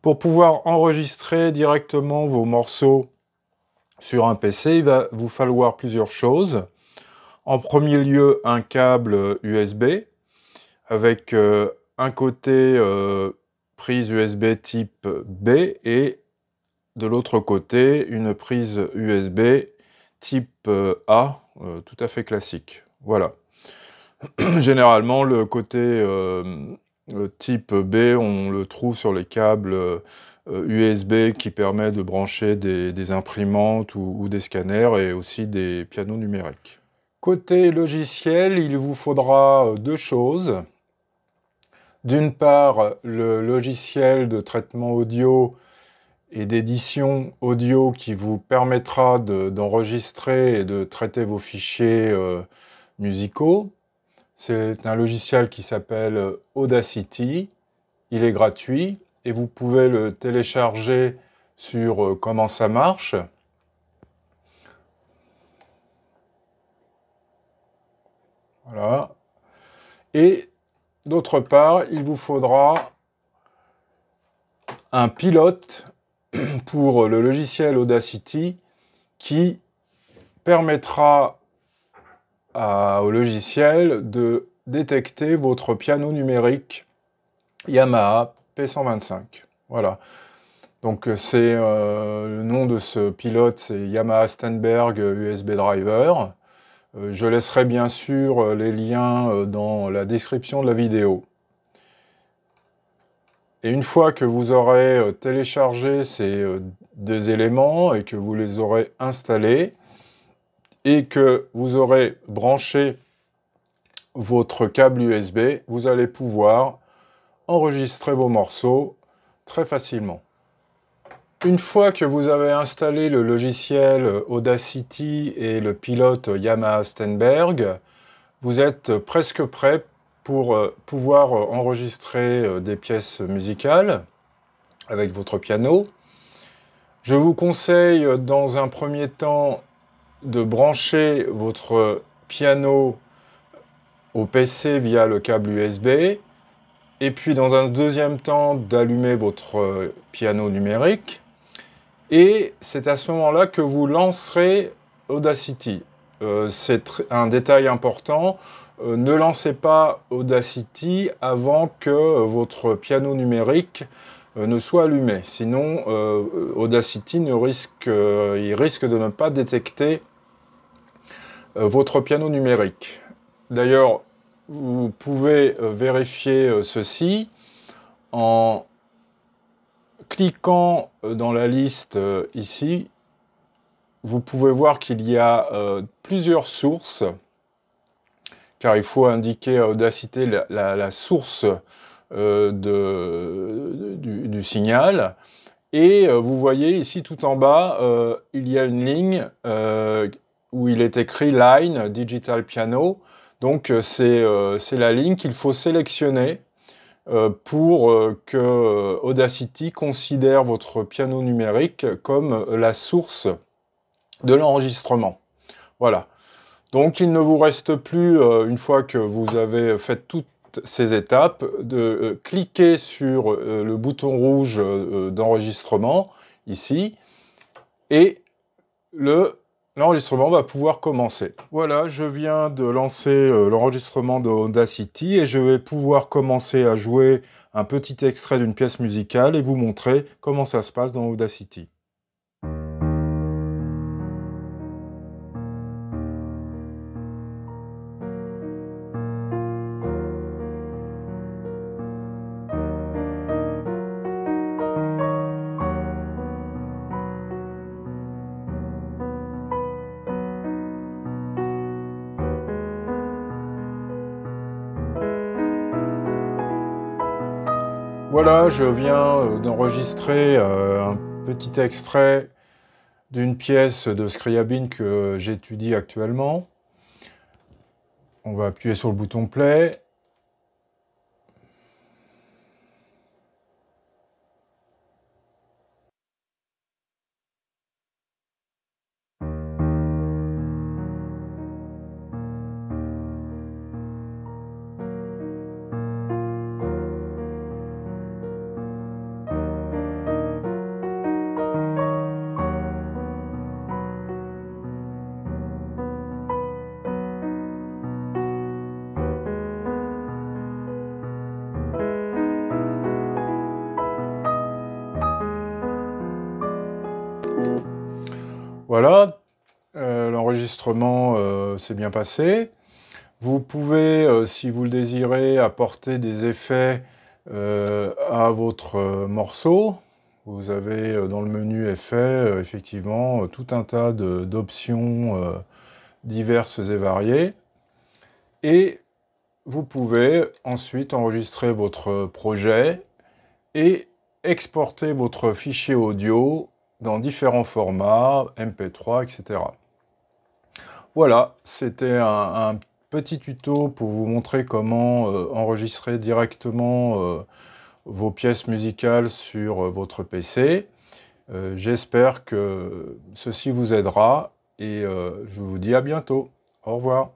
Pour pouvoir enregistrer directement vos morceaux sur un PC, il va vous falloir plusieurs choses. En premier lieu, un câble USB avec euh, un côté euh, prise USB type B et de l'autre côté une prise USB type euh, A, tout à fait classique. Voilà. Généralement, le côté euh, type B, on le trouve sur les câbles USB euh, euh, qui permet de brancher des, imprimantes ou, des scanners et aussi des pianos numériques. Côté logiciel, il vous faudra deux choses. D'une part, le logiciel de traitement audio et d'édition audio qui vous permettra d'enregistrer et de traiter vos fichiers musicaux. C'est un logiciel qui s'appelle euh, Audacity. Il est gratuit et vous pouvez le télécharger sur euh, comment ça marche. Voilà. Et d'autre part, il vous faudra un pilote pour le logiciel Audacity qui permettra au logiciel de détecter votre piano numérique Yamaha P125. Voilà. Donc euh, c'est euh, le nom de ce pilote, c'est Yamaha Steinberg USB Driver. Euh, je laisserai bien sûr les liens dans la description de la vidéo. Et une fois que vous aurez téléchargé ces deux éléments et que vous les aurez installés, et que vous aurez branché votre câble USB, vous allez pouvoir enregistrer vos morceaux très facilement. Une fois que vous avez installé le logiciel Audacity et le pilote Yamaha Stenberg, vous êtes presque prêt pour euh, pouvoir enregistrer euh, des pièces musicales avec votre piano. Je vous conseille dans un premier temps de brancher votre piano au PC via le câble USB, et puis dans un deuxième temps d'allumer votre piano numérique. Et c'est à ce moment-là que vous lancerez Audacity. Euh, c'est un détail important. Euh, ne lancez pas Audacity avant que votre piano numérique euh, ne soit allumé. Sinon, euh, Audacity ne risque, euh, il risque de ne pas détecter votre piano numérique. D'ailleurs, vous pouvez vérifier ceci en cliquant dans la liste ici. Vous pouvez voir qu'il y a plusieurs sources, car il faut indiquer à Audacity la source de, signal. Et euh, vous voyez ici tout en bas, euh, il y a une ligne euh, où il est écrit Line Digital Piano. Donc c'est la ligne qu'il faut sélectionner pour que Audacity considère votre piano numérique comme la source de l'enregistrement. Voilà. Donc il ne vous reste plus, une fois que vous avez fait tout ces étapes, de euh, cliquer sur euh, le bouton rouge euh, d'enregistrement, ici, et le l'enregistrement va pouvoir commencer. Voilà, je viens de lancer l'enregistrement de Audacity et je vais pouvoir commencer à jouer un petit extrait d'une pièce musicale et vous montrer comment ça se passe dans Audacity. Voilà, je viens euh, d'enregistrer euh, un petit extrait d'une pièce de Scriabine que j'étudie actuellement. On va appuyer sur le bouton play Voilà, euh, l'enregistrement euh, s'est bien passé. Vous pouvez, euh, si vous le désirez, apporter des effets à votre morceau. Vous avez dans le menu effets, effectivement, tout un tas d'options diverses et variées. Et vous pouvez ensuite enregistrer votre projet et exporter votre fichier audio dans différents formats, MP3, etc. Voilà, c'était un, petit tuto pour vous montrer comment euh, enregistrer directement euh, vos pièces musicales sur euh, votre PC. J'espère que ceci vous aidera et je vous dis à bientôt. Au revoir.